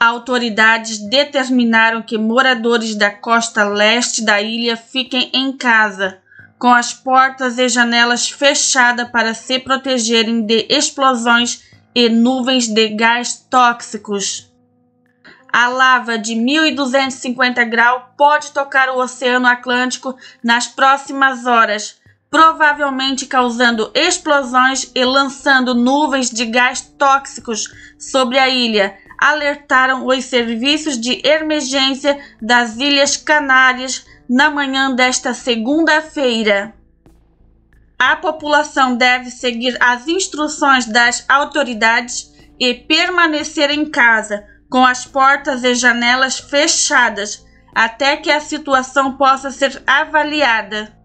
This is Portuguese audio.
autoridades determinaram que moradores da costa leste da ilha fiquem em casa, com as portas e janelas fechadas para se protegerem de explosões e nuvens de gás tóxicos. A lava de 1250 graus pode tocar o Oceano Atlântico nas próximas horas, provavelmente causando explosões e lançando nuvens de gás tóxicos sobre a ilha, alertaram os serviços de emergência das Ilhas Canárias na manhã desta segunda-feira. A população deve seguir as instruções das autoridades e permanecer em casa, com as portas e janelas fechadas, até que a situação possa ser avaliada.